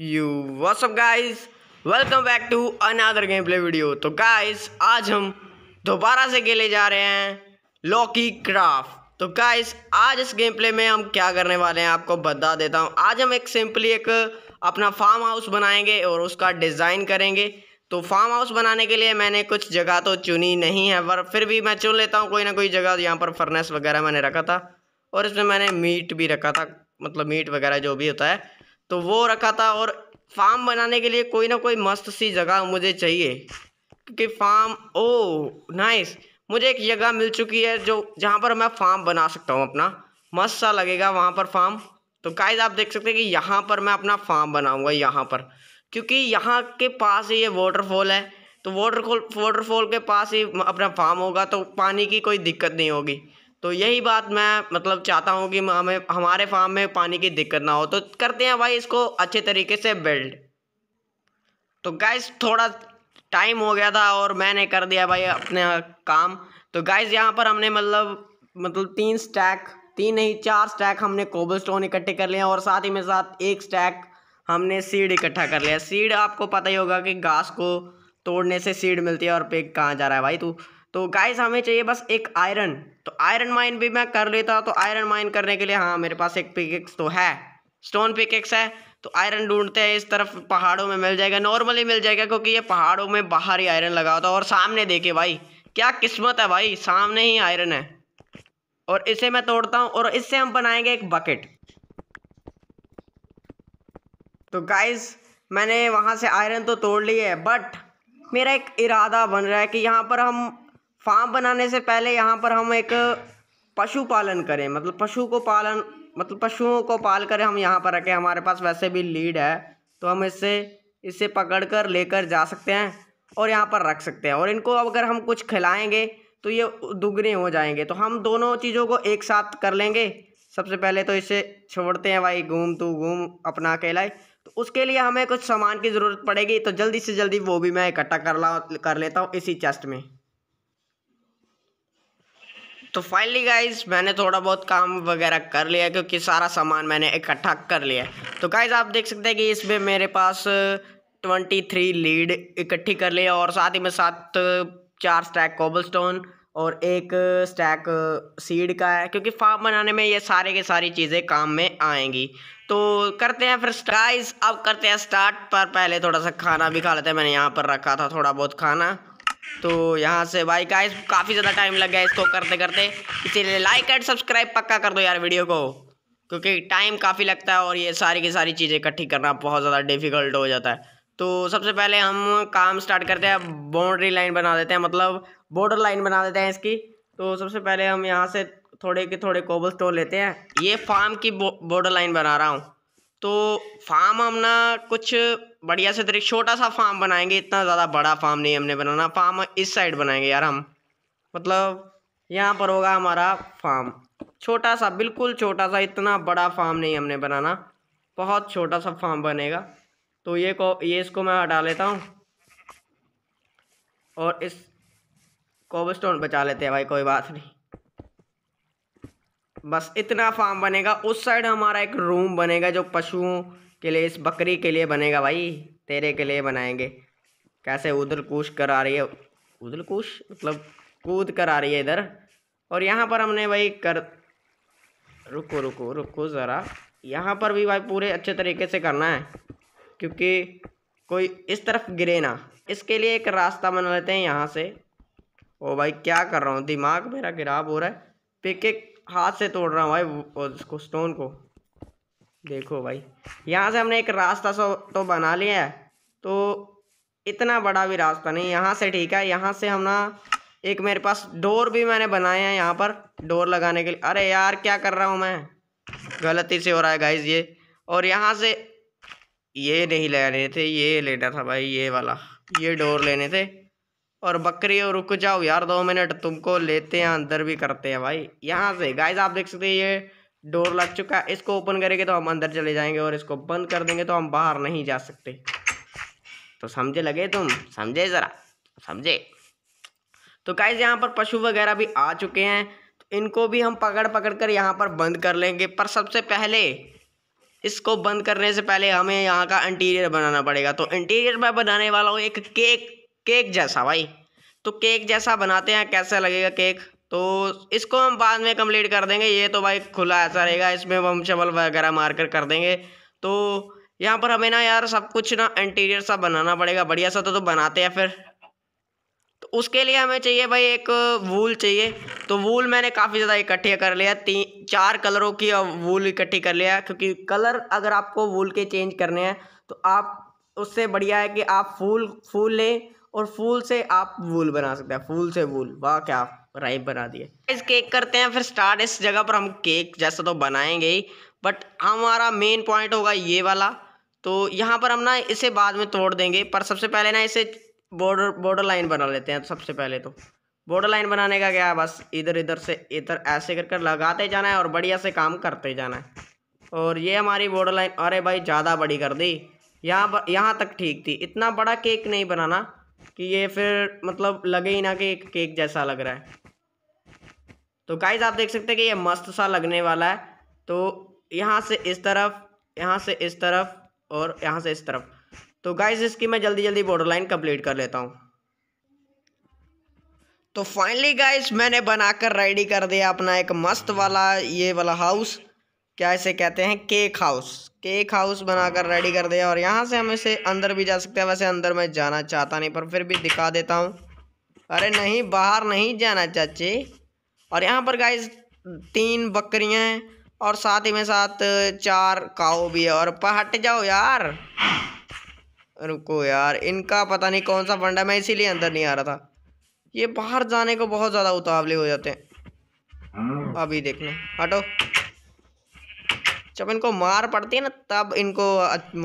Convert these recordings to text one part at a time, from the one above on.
you what's up guys welcome back to another game play video तो guys आज हम दोबारा से खेले जा रहे हैं लॉकी क्राफ्ट तो गाइस आज इस गेम प्ले में हम क्या करने वाले हैं आपको बता देता हूँ आज हम एक सिंपली एक अपना फार्म हाउस बनाएंगे और उसका डिज़ाइन करेंगे तो फार्म हाउस बनाने के लिए मैंने कुछ जगह तो चुनी नहीं है पर फिर भी मैं चुन लेता हूँ कोई ना कोई जगह यहाँ पर फर्नेस वगैरह मैंने रखा था और इसमें मैंने मीट भी रखा था मतलब मीट वगैरह जो भी होता है तो वो रखा था और फार्म बनाने के लिए कोई ना कोई मस्त सी जगह मुझे चाहिए क्योंकि फार्म ओ नाइस मुझे एक जगह मिल चुकी है जो जहाँ पर मैं फार्म बना सकता हूँ अपना मस्त सा लगेगा वहाँ पर फार्म तो गाइज आप देख सकते हैं कि यहाँ पर मैं अपना फार्म बनाऊँगा यहाँ पर क्योंकि यहाँ के पास ही ये वाटरफॉल है तो वाटरफॉल वाटरफॉल के पास ही अपना फार्म होगा तो पानी की कोई दिक्कत नहीं होगी तो यही बात मैं मतलब चाहता हूँ कि हमें हमारे फार्म में पानी की दिक्कत ना हो तो करते हैं भाई इसको अच्छे तरीके से बिल्ड तो गैस थोड़ा टाइम हो गया था और मैंने कर दिया भाई अपने काम तो गैस यहाँ पर हमने मतलब मतलब तीन स्टैक तीन नहीं चार स्टैक हमने कोबल स्टोन इकट्ठे कर लिए और साथ ही में साथ एक स्टैक हमने सीड इकट्ठा कर लिया सीड आपको पता ही होगा कि घास को तोड़ने से सीड मिलती है और पेक कहाँ जा रहा है भाई तू तो गाइस हमें चाहिए बस एक आयरन तो आयरन माइन भी मैं कर लेता तो आयरन माइन करने के लिए हाँ मेरे पास एक पिकेक्स तो है स्टोन पिकेक्स है तो आयरन ढूंढते हैं इस तरफ पहाड़ों में मिल जाएगा नॉर्मली मिल जाएगा क्योंकि ये पहाड़ों में बाहर ही आयरन लगा होता और सामने देखे भाई क्या किस्मत है भाई सामने ही आयरन है और इसे मैं तोड़ता हूँ और इससे हम बनाएंगे एक बकेट तो गाइज मैंने वहाँ से आयरन तो तोड़ ली है बट मेरा एक इरादा बन रहा है कि यहाँ पर हम फार्म बनाने से पहले यहाँ पर हम एक पशु पालन करें मतलब पशु को पालन मतलब पशुओं को पाल कर हम यहाँ पर रखें हमारे पास वैसे भी लीड है तो हम इससे इसे पकड़ कर लेकर जा सकते हैं और यहाँ पर रख सकते हैं और इनको अगर हम कुछ खिलाएंगे तो ये दुगने हो जाएंगे तो हम दोनों चीज़ों को एक साथ कर लेंगे सबसे पहले तो इसे छोड़ते हैं भाई घूम तू घूम अपना अकेला तो उसके लिए हमें कुछ सामान की ज़रूरत पड़ेगी तो जल्दी से जल्दी वो भी मैं इकट्ठा कर ला कर लेता हूँ इसी चेस्ट में तो फाइनली गाइज मैंने थोड़ा बहुत काम वगैरह कर लिया क्योंकि सारा सामान मैंने इकट्ठा कर लिया तो गाइज आप देख सकते हैं कि इसमें मेरे पास ट्वेंटी थ्री लीड इकट्ठी कर लिया और साथ ही में सात चार स्टैक कोबलस्टोन और एक स्टैक सीड का है क्योंकि फार्म बनाने में ये सारे के सारी चीज़ें काम में आएंगी तो करते हैं फिर गाइज अब करते हैं स्टार्ट पर पहले थोड़ा सा खाना भी खा लेते हैं मैंने यहाँ पर रखा था थोड़ा बहुत खाना तो यहाँ से भाई का काफ़ी ज़्यादा टाइम लग गया इसको करते करते इसीलिए लाइक एंड सब्सक्राइब पक्का कर दो यार वीडियो को क्योंकि टाइम काफ़ी लगता है और ये सारी की सारी चीज़ें इकट्ठी करना बहुत ज़्यादा डिफिकल्ट हो जाता है तो सबसे पहले हम काम स्टार्ट करते हैं बाउंड्री लाइन बना देते हैं मतलब बॉर्डर लाइन बना देते हैं इसकी तो सबसे पहले हम यहाँ से थोड़े के थोड़े कोबल स्टोन लेते हैं ये फार्म की बॉर्डर लाइन बना रहा हूँ तो फार्म हम ना कुछ बढ़िया से तरीके छोटा सा फार्म बनाएंगे इतना ज़्यादा बड़ा फार्म नहीं हमने बनाना फार्म इस साइड बनाएंगे यार हम मतलब यहाँ पर होगा हमारा फार्म छोटा सा बिल्कुल छोटा सा इतना बड़ा फार्म नहीं हमने बनाना बहुत छोटा सा फार्म बनेगा तो ये को ये इसको मैं हटा लेता हूँ और इस कोबस्टोन बचा लेते हैं भाई कोई बात नहीं बस इतना फार्म बनेगा उस साइड हमारा एक रूम बनेगा जो पशुओं के लिए इस बकरी के लिए बनेगा भाई तेरे के लिए बनाएंगे कैसे उधर कूश कर आ रही है उधर कूश मतलब कूद कर आ रही है इधर और यहाँ पर हमने भाई कर रुको रुको रुको ज़रा यहाँ पर भी भाई पूरे अच्छे तरीके से करना है क्योंकि कोई इस तरफ गिरे ना इसके लिए एक रास्ता बना लेते हैं यहाँ से ओ भाई क्या कर रहा हूँ दिमाग मेरा खराब हो रहा है पिक एक हाथ से तोड़ रहा हूँ भाई उसको स्टोन को देखो भाई यहाँ से हमने एक रास्ता सो तो बना लिया है तो इतना बड़ा भी रास्ता नहीं यहाँ से ठीक है यहाँ से हम ना एक मेरे पास डोर भी मैंने बनाए हैं यहाँ पर डोर लगाने के लिए अरे यार क्या कर रहा हूँ मैं गलती से हो रहा है गाइज ये और यहाँ से ये नहीं लेने थे ये लेना था भाई ये वाला ये डोर लेने थे और बकरी और रुक जाओ यार दो मिनट तुमको लेते हैं अंदर भी करते हैं भाई यहाँ से गाइज आप देख सकते हैं ये डोर लग चुका है इसको ओपन करेंगे तो हम अंदर चले जाएंगे और इसको बंद कर देंगे तो हम बाहर नहीं जा सकते तो समझे लगे तुम समझे ज़रा समझे तो गाइज यहाँ पर पशु वगैरह भी आ चुके हैं तो इनको भी हम पकड़ पकड़ कर यहाँ पर बंद कर लेंगे पर सबसे पहले इसको बंद करने से पहले हमें यहाँ का इंटीरियर बनाना पड़ेगा तो इंटीरियर मैं बनाने वाला हूँ एक केक केक जैसा भाई तो केक जैसा बनाते हैं कैसा लगेगा केक तो इसको हम बाद में कंप्लीट कर देंगे ये तो भाई खुला ऐसा रहेगा इसमें हम शबल वगैरह मारकर कर देंगे तो यहाँ पर हमें ना यार सब कुछ ना इंटीरियर सा बनाना पड़ेगा बढ़िया सा तो, तो बनाते हैं फिर तो उसके लिए हमें चाहिए भाई एक वूल चाहिए तो वूल मैंने काफ़ी ज़्यादा इकट्ठे कर लिया तीन चार कलरों की वूल इकट्ठी कर लिया क्योंकि कलर अगर आपको वूल के चेंज करने हैं तो आप उससे बढ़िया है कि आप फूल फूल लें और फूल से आप वूल बना सकते हैं फूल से वूल वाह क्या राइप बना दिए इस केक करते हैं फिर स्टार्ट इस जगह पर हम केक जैसा तो बनाएंगे ही बट हमारा मेन पॉइंट होगा ये वाला तो यहाँ पर हम ना इसे बाद में तोड़ देंगे पर सबसे पहले ना इसे बॉर्डर बॉर्डर लाइन बना लेते हैं सबसे पहले तो बॉर्डर लाइन बनाने का क्या है बस इधर इधर से इधर ऐसे कर कर लगाते जाना है और बढ़िया से काम करते जाना है और ये हमारी बॉर्डर लाइन अरे भाई ज़्यादा बड़ी कर दी यहाँ यहाँ तक ठीक थी इतना बड़ा केक नहीं बनाना कि ये फिर मतलब लगे ही ना कि केक जैसा लग रहा है तो गाइज आप देख सकते हैं कि ये मस्त सा लगने वाला है तो यहाँ से इस तरफ यहाँ से इस तरफ और यहाँ से इस तरफ तो गाइज इसकी मैं जल्दी जल्दी बॉर्डर लाइन कंप्लीट कर लेता हूँ तो फाइनली गाइज मैंने बनाकर रेडी कर दिया अपना एक मस्त वाला ये वाला हाउस क्या इसे कहते हैं केक हाउस केक हाउस बनाकर रेडी कर दिया और यहाँ से हम इसे अंदर भी जा सकते हैं वैसे अंदर मैं जाना चाहता नहीं पर फिर भी दिखा देता हूँ अरे नहीं बाहर नहीं जाना चाची और यहाँ पर गाइज तीन बकरियाँ हैं और साथ ही में साथ चार काओ भी है और हट जाओ यार रुको यार इनका पता नहीं कौन सा फंडा मैं इसीलिए अंदर नहीं आ रहा था ये बाहर जाने को बहुत ज़्यादा उतावले हो जाते हैं अभी देखना हटो जब इनको मार पड़ती है ना तब इनको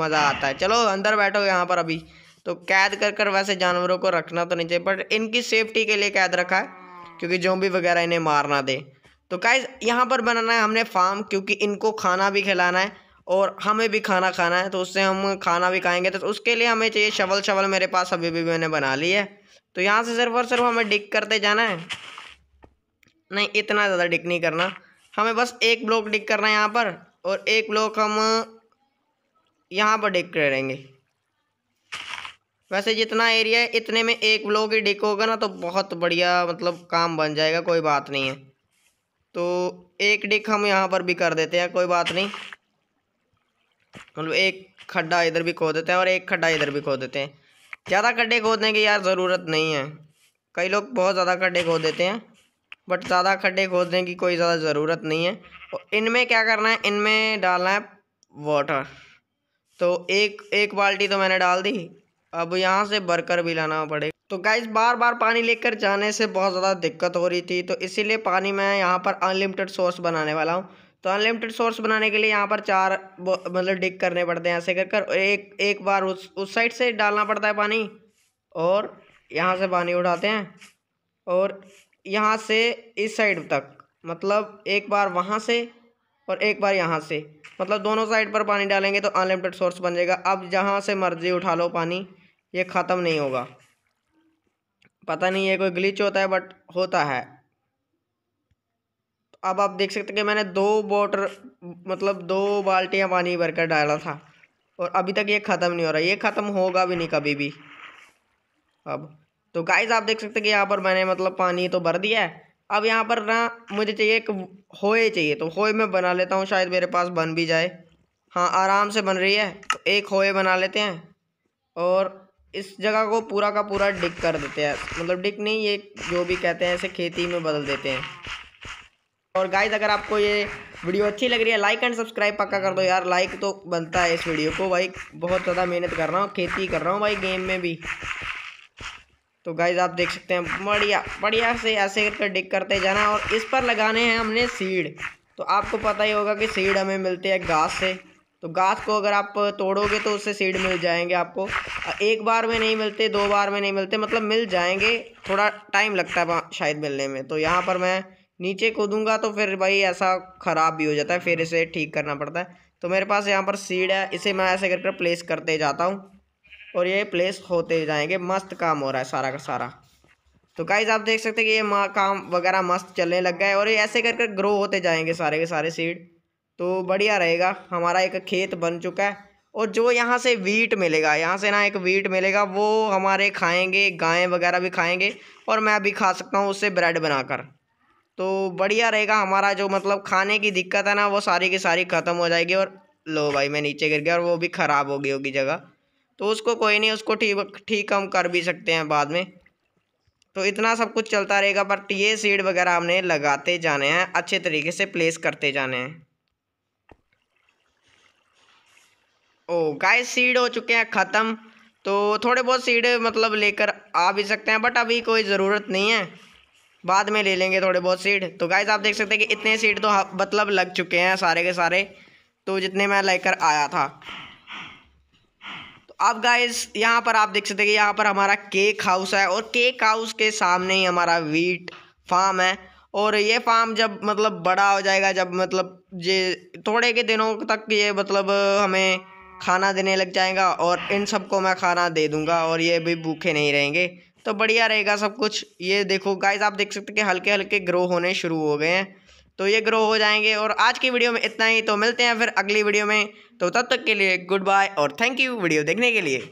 मज़ा आता है चलो अंदर बैठो यहाँ पर अभी तो कैद कर कर वैसे जानवरों को रखना तो नहीं चाहिए बट इनकी सेफ्टी के लिए कैद रखा है क्योंकि भी वगैरह इन्हें मार ना दे तो गाइज यहाँ पर बनाना है हमने फार्म क्योंकि इनको खाना भी खिलाना है और हमें भी खाना खाना है तो उससे हम खाना भी खाएंगे तो उसके लिए हमें चाहिए शवल शवल मेरे पास अभी भी मैंने बना ली है तो यहाँ से सिर्फ और सिर्फ हमें डिक करते जाना है नहीं इतना ज़्यादा डिक नहीं करना हमें बस एक ब्लॉक डिक करना है यहाँ पर और एक ब्लॉक हम यहाँ पर डिक करेंगे वैसे जितना एरिया है इतने में एक ब्लॉक ही डिक होगा ना तो बहुत बढ़िया मतलब काम बन जाएगा कोई बात नहीं है तो एक डिक हम यहाँ पर भी कर देते हैं कोई बात नहीं मतलब एक खड्डा इधर भी खो देते हैं और एक खड्डा इधर भी खो देते हैं ज़्यादा खड्डे खोदने की यार ज़रूरत नहीं है कई लोग बहुत ज़्यादा खड्डे खोद देते हैं बट ज़्यादा खड्डे खोदने की कोई ज़्यादा ज़रूरत नहीं है और इनमें क्या करना है इनमें डालना है वाटर तो एक एक बाल्टी तो मैंने डाल दी अब यहाँ से भरकर भी लाना पड़ेगा तो गाइज बार बार पानी लेकर जाने से बहुत ज़्यादा दिक्कत हो रही थी तो इसीलिए पानी मैं यहाँ पर अनलिमिटेड सोर्स बनाने वाला हूँ तो अनलिमिटेड सोर्स बनाने के लिए यहाँ पर चार मतलब डिक करने पड़ते हैं ऐसे कर कर एक एक बार उस उस साइड से डालना पड़ता है पानी और यहाँ से पानी उठाते हैं और यहाँ से इस साइड तक मतलब एक बार वहाँ से और एक बार यहाँ से मतलब दोनों साइड पर पानी डालेंगे तो अनलिमिटेड सोर्स बन जाएगा अब जहाँ से मर्ज़ी उठा लो पानी ये ख़त्म नहीं होगा पता नहीं ये कोई ग्लिच होता है बट होता है तो अब आप देख सकते हैं कि मैंने दो बॉटर मतलब दो बाल्टियाँ पानी भरकर डाला था और अभी तक ये ख़त्म नहीं हो रहा ये ख़त्म होगा भी नहीं कभी भी अब तो गाइज आप देख सकते हैं कि यहाँ पर मैंने मतलब पानी तो भर दिया है अब यहाँ पर ना मुझे चाहिए एक होए चाहिए तो होए मैं बना लेता हूँ शायद मेरे पास बन भी जाए हाँ आराम से बन रही है तो एक होए बना लेते हैं और इस जगह को पूरा का पूरा डिक कर देते हैं मतलब डिक नहीं ये जो भी कहते हैं ऐसे खेती में बदल देते हैं और गाइज अगर आपको ये वीडियो अच्छी लग रही है लाइक एंड सब्सक्राइब पक्का कर दो यार लाइक तो बनता है इस वीडियो को भाई बहुत ज़्यादा मेहनत कर रहा हूँ खेती कर रहा हूँ भाई गेम में भी तो गाइज आप देख सकते हैं बढ़िया बढ़िया से ऐसे करके डिक करते जाना और इस पर लगाने हैं हमने सीड तो आपको पता ही होगा कि सीड हमें मिलते हैं घास से तो घास को अगर आप तोड़ोगे तो उससे सीड मिल जाएंगे आपको एक बार में नहीं मिलते दो बार में नहीं मिलते मतलब मिल जाएंगे थोड़ा टाइम लगता है शायद मिलने में तो यहाँ पर मैं नीचे कूदूंगा तो फिर भाई ऐसा ख़राब भी हो जाता है फिर इसे ठीक करना पड़ता है तो मेरे पास यहाँ पर सीड है इसे मैं ऐसे करके प्लेस करते जाता हूँ और ये प्लेस होते जाएंगे मस्त काम हो रहा है सारा का सारा तो गाइज आप देख सकते हैं कि ये काम वगैरह मस्त चलने लग गए और ये ऐसे करके ग्रो होते जाएंगे सारे के सारे सीड तो बढ़िया रहेगा हमारा एक खेत बन चुका है और जो यहाँ से वीट मिलेगा यहाँ से ना एक वीट मिलेगा वो हमारे खाएंगे गायें वगैरह भी खाएंगे और मैं भी खा सकता हूँ उससे ब्रेड बनाकर तो बढ़िया रहेगा हमारा जो मतलब खाने की दिक्कत है ना वो सारी की सारी ख़त्म हो जाएगी और लो भाई मैं नीचे गिर गया और वो भी ख़राब हो गई होगी जगह तो उसको कोई नहीं उसको ठीक ठीक हम कर भी सकते हैं बाद में तो इतना सब कुछ चलता रहेगा बट ये सीड वगैरह हमने लगाते जाने हैं अच्छे तरीके से प्लेस करते जाने हैं ओ गाइस सीड हो चुके हैं ख़त्म तो थोड़े बहुत सीड मतलब लेकर आ भी सकते हैं बट अभी कोई ज़रूरत नहीं है बाद में ले लेंगे थोड़े बहुत सीड तो गाइज आप देख सकते हैं कि इतने सीड तो मतलब लग चुके हैं सारे के सारे तो जितने मैं लेकर आया था तो अब गाइज यहाँ पर आप देख सकते हैं कि यहाँ पर हमारा केक हाउस है और केक हाउस के सामने ही हमारा वीट फार्म है और ये फार्म जब मतलब बड़ा हो जाएगा जब मतलब ये थोड़े के दिनों तक ये मतलब हमें खाना देने लग जाएगा और इन सबको मैं खाना दे दूंगा और ये भी भूखे नहीं रहेंगे तो बढ़िया रहेगा सब कुछ ये देखो गाइज आप देख सकते हैं कि हल्के हल्के ग्रो होने शुरू हो गए हैं तो ये ग्रो हो जाएंगे और आज की वीडियो में इतना ही तो मिलते हैं फिर अगली वीडियो में तो तब तक के लिए गुड बाय और थैंक यू वीडियो देखने के लिए